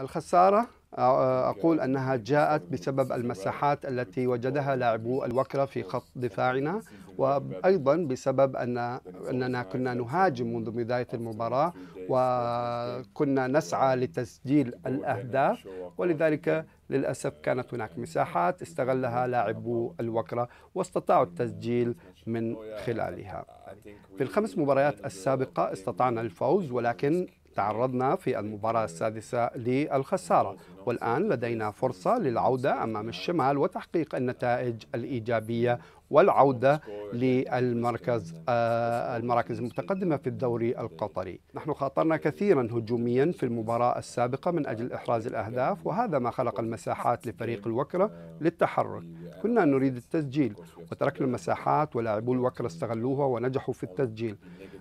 الخسارة آه، أقول أنها جاءت بسبب المساحات التي وجدها لاعبو الوكرة في خط دفاعنا وأيضا بسبب أن أننا كنا نهاجم منذ بداية المباراة وكنا نسعى لتسجيل الأهداف ولذلك للأسف كانت هناك مساحات استغلها لاعبو الوكرة واستطاعوا التسجيل من خلالها في الخمس مباريات السابقة استطعنا الفوز ولكن تعرضنا في المباراة السادسة للخسارة والآن لدينا فرصة للعودة أمام الشمال وتحقيق النتائج الإيجابية والعودة للمركز آه، المراكز المتقدمة في الدوري القطري نحن خاطرنا كثيرا هجوميا في المباراة السابقة من أجل إحراز الأهداف وهذا ما خلق المساحات لفريق الوكرة للتحرك كنا نريد التسجيل وتركنا مساحات ولاعبو الوكر استغلوها ونجحوا في التسجيل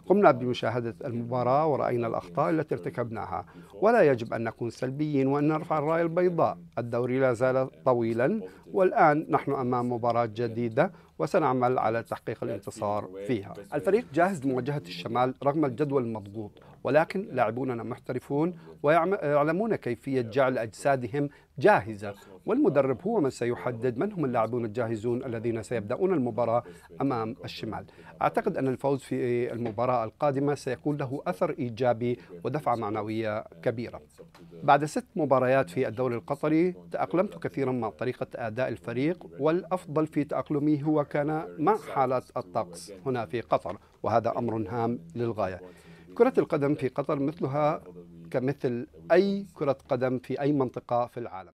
قمنا بمشاهدة المباراة ورأينا الأخطاء التي ارتكبناها ولا يجب أن نكون سلبيين وأن نرفع الراية البيضاء الدوري لا زال طويلا والآن نحن أمام مباراة جديدة وسنعمل على تحقيق الانتصار فيها الفريق جاهز لمواجهة الشمال رغم الجدول المضغوط ولكن لاعبوننا محترفون ويعلمون آه، كيفية جعل أجسادهم جاهزة والمدرب هو من سيحدد من هم اللاعبون الجاهزون الذين سيبدأون المباراة أمام الشمال أعتقد أن الفوز في المباراة القادمة سيكون له أثر إيجابي ودفعة معنوية كبيرة بعد ست مباريات في الدوري القطري تأقلمت كثيرا مع طريقة أداء الفريق والأفضل في تأقلمي هو كان مع حالة الطقس هنا في قطر وهذا أمر هام للغاية كرة القدم في قطر مثلها كمثل أي كرة قدم في أي منطقة في العالم